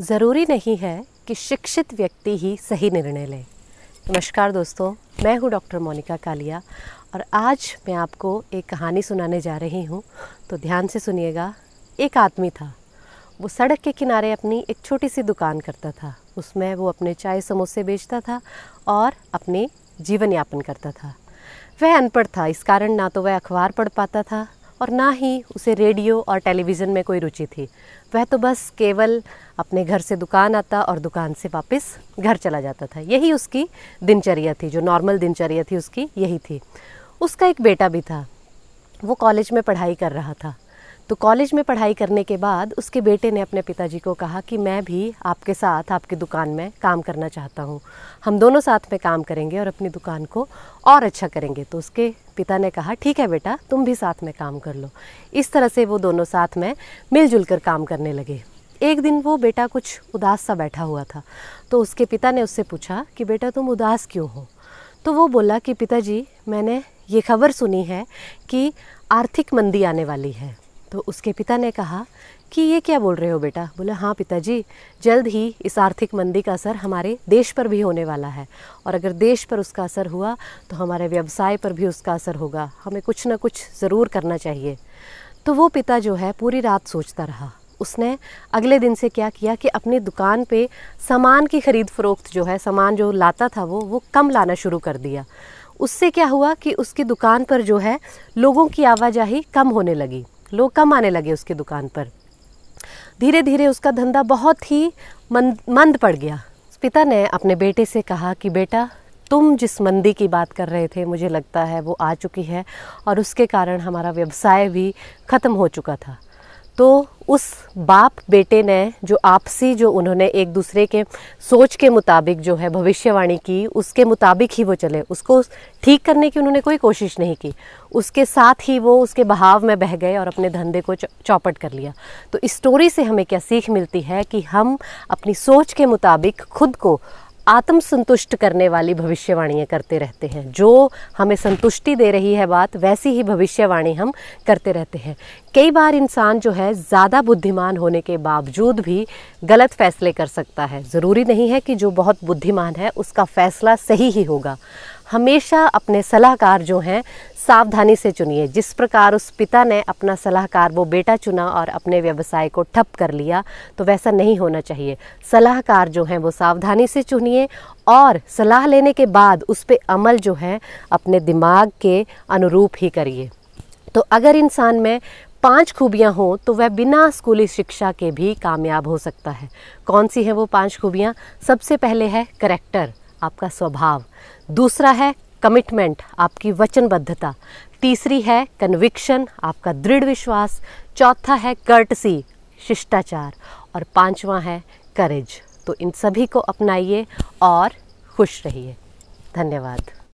ज़रूरी नहीं है कि शिक्षित व्यक्ति ही सही निर्णय ले नमस्कार दोस्तों मैं हूं डॉक्टर मोनिका कालिया और आज मैं आपको एक कहानी सुनाने जा रही हूं तो ध्यान से सुनिएगा एक आदमी था वो सड़क के किनारे अपनी एक छोटी सी दुकान करता था उसमें वो अपने चाय समोसे बेचता था और अपने जीवन यापन करता था वह अनपढ़ था इस कारण ना तो वह अखबार पढ़ पाता था और ना ही उसे रेडियो और टेलीविज़न में कोई रुचि थी वह तो बस केवल अपने घर से दुकान आता और दुकान से वापस घर चला जाता था यही उसकी दिनचर्या थी जो नॉर्मल दिनचर्या थी उसकी यही थी उसका एक बेटा भी था वो कॉलेज में पढ़ाई कर रहा था तो कॉलेज में पढ़ाई करने के बाद उसके बेटे ने अपने पिताजी को कहा कि मैं भी आपके साथ आपकी दुकान में काम करना चाहता हूँ हम दोनों साथ में काम करेंगे और अपनी दुकान को और अच्छा करेंगे तो उसके पिता ने कहा ठीक है बेटा तुम भी साथ में काम कर लो इस तरह से वो दोनों साथ में मिलजुल कर काम करने लगे एक दिन वो बेटा कुछ उदास सा बैठा हुआ था तो उसके पिता ने उससे पूछा कि बेटा तुम उदास क्यों हो तो वो बोला कि पिताजी मैंने ये खबर सुनी है कि आर्थिक मंदी आने वाली है तो उसके पिता ने कहा कि ये क्या बोल रहे हो बेटा बोले हाँ पिताजी जल्द ही इस आर्थिक मंदी का असर हमारे देश पर भी होने वाला है और अगर देश पर उसका असर हुआ तो हमारे व्यवसाय पर भी उसका असर होगा हमें कुछ ना कुछ ज़रूर करना चाहिए तो वो पिता जो है पूरी रात सोचता रहा उसने अगले दिन से क्या किया कि अपनी दुकान पे सामान की ख़रीद फरोख्त जो है सामान जो लाता था वो वो कम लाना शुरू कर दिया उससे क्या हुआ कि उसकी दुकान पर जो है लोगों की आवाजाही कम होने लगी लोग कम आने लगे उसकी दुकान पर धीरे धीरे उसका धंधा बहुत ही मंद मंद पड़ गया पिता ने अपने बेटे से कहा कि बेटा तुम जिस मंदी की बात कर रहे थे मुझे लगता है वो आ चुकी है और उसके कारण हमारा व्यवसाय भी ख़त्म हो चुका था तो उस बाप बेटे ने जो आपसी जो उन्होंने एक दूसरे के सोच के मुताबिक जो है भविष्यवाणी की उसके मुताबिक ही वो चले उसको ठीक करने की उन्होंने कोई कोशिश नहीं की उसके साथ ही वो उसके बहाव में बह गए और अपने धंधे को चौपट कर लिया तो इस स्टोरी से हमें क्या सीख मिलती है कि हम अपनी सोच के मुताबिक खुद को आत्म संतुष्ट करने वाली भविष्यवाणियाँ करते रहते हैं जो हमें संतुष्टि दे रही है बात वैसी ही भविष्यवाणी हम करते रहते हैं कई बार इंसान जो है ज़्यादा बुद्धिमान होने के बावजूद भी गलत फैसले कर सकता है ज़रूरी नहीं है कि जो बहुत बुद्धिमान है उसका फैसला सही ही होगा हमेशा अपने सलाहकार जो हैं सावधानी से चुनिए जिस प्रकार उस पिता ने अपना सलाहकार वो बेटा चुना और अपने व्यवसाय को ठप कर लिया तो वैसा नहीं होना चाहिए सलाहकार जो हैं वो सावधानी से चुनिए और सलाह लेने के बाद उस पर अमल जो है अपने दिमाग के अनुरूप ही करिए तो अगर इंसान में पांच खूबियां हों तो वह बिना स्कूली शिक्षा के भी कामयाब हो सकता है कौन सी है वो पांच खूबियां सबसे पहले है करेक्टर आपका स्वभाव दूसरा है कमिटमेंट आपकी वचनबद्धता तीसरी है कन्विक्शन आपका दृढ़ विश्वास चौथा है कर्टसी शिष्टाचार और पांचवा है करेज तो इन सभी को अपनाइए और खुश रहिए धन्यवाद